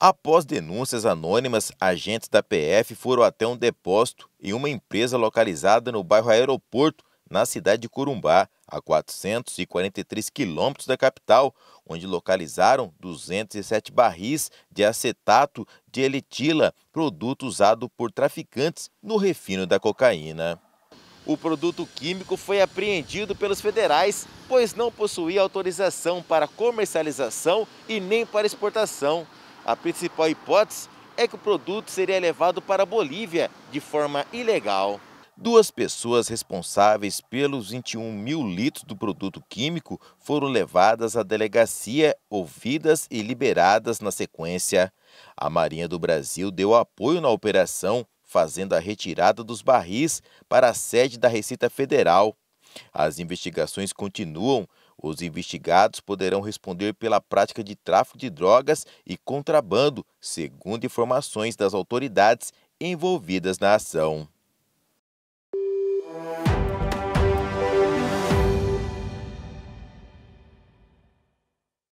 Após denúncias anônimas, agentes da PF foram até um depósito em uma empresa localizada no bairro Aeroporto, na cidade de Corumbá, a 443 quilômetros da capital, onde localizaram 207 barris de acetato de elitila, produto usado por traficantes no refino da cocaína. O produto químico foi apreendido pelos federais, pois não possuía autorização para comercialização e nem para exportação. A principal hipótese é que o produto seria levado para a Bolívia de forma ilegal. Duas pessoas responsáveis pelos 21 mil litros do produto químico foram levadas à delegacia, ouvidas e liberadas na sequência. A Marinha do Brasil deu apoio na operação, fazendo a retirada dos barris para a sede da Receita Federal, as investigações continuam. Os investigados poderão responder pela prática de tráfico de drogas e contrabando, segundo informações das autoridades envolvidas na ação.